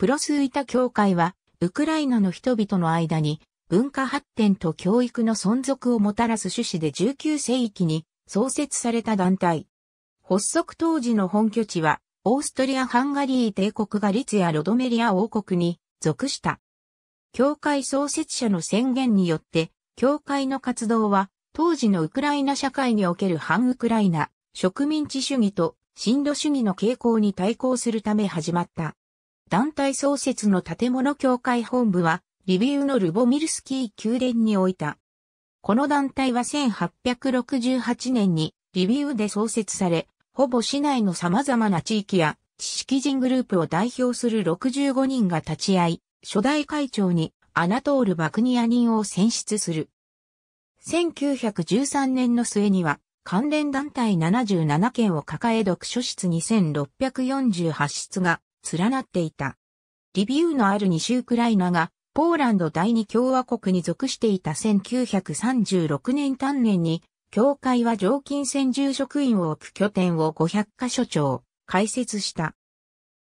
プロスイタ協会は、ウクライナの人々の間に文化発展と教育の存続をもたらす趣旨で19世紀に創設された団体。発足当時の本拠地は、オーストリア・ハンガリー帝国がリツやロドメリア王国に属した。教会創設者の宣言によって、教会の活動は、当時のウクライナ社会における反ウクライナ、植民地主義と、進路主義の傾向に対抗するため始まった。団体創設の建物協会本部は、リビウのルボミルスキー宮殿に置いた。この団体は1868年にリビウで創設され、ほぼ市内の様々な地域や知識人グループを代表する65人が立ち会い、初代会長にアナトール・バクニア人を選出する。1913年の末には、関連団体77件を抱え読書室2648室が連なっていた。リビューのある西ウクライナが、ポーランド第二共和国に属していた1936年単年に、教会は常勤専従職員を置く拠点を500カ所長、開設した。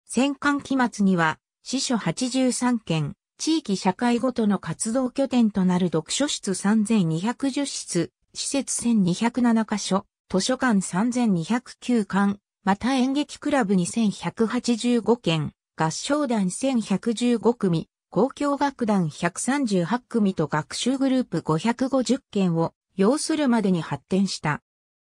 戦艦期末には、司書83件、地域社会ごとの活動拠点となる読書室3210室、施設1207カ所、図書館3209館、また演劇クラブ2185件、合唱団1115組、公共楽団138組と学習グループ550件を要するまでに発展した。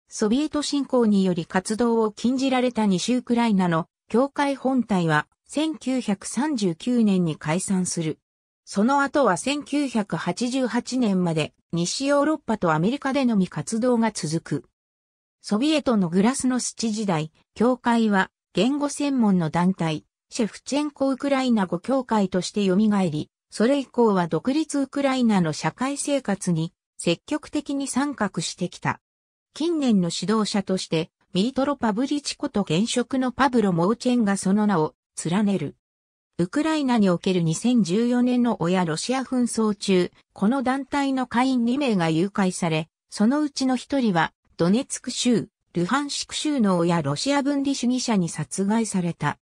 ソビエト侵攻により活動を禁じられた西ウクライナの教会本体は1939年に解散する。その後は1988年まで西ヨーロッパとアメリカでのみ活動が続く。ソビエトのグラスノスチ時代、教会は言語専門の団体、シェフチェンコ・ウクライナ語協会として蘇り、それ以降は独立ウクライナの社会生活に積極的に参画してきた。近年の指導者として、ミートロ・パブリチコと現職のパブロ・モーチェンがその名を連ねる。ウクライナにおける2014年の親ロシア紛争中、この団体の会員2名が誘拐され、そのうちの1人はドネツク州、ルハンシク州の親ロシア分離主義者に殺害された。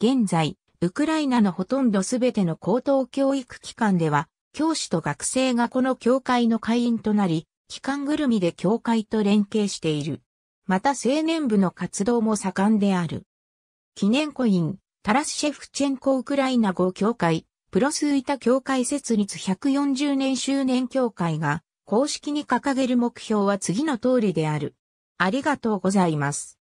現在、ウクライナのほとんどすべての高等教育機関では、教師と学生がこの教会の会員となり、機関ぐるみで教会と連携している。また青年部の活動も盛んである。記念コイン、タラスシェフチェンコウクライナ語教会、プロスイタ教会設立140年周年協会が、公式に掲げる目標は次の通りである。ありがとうございます。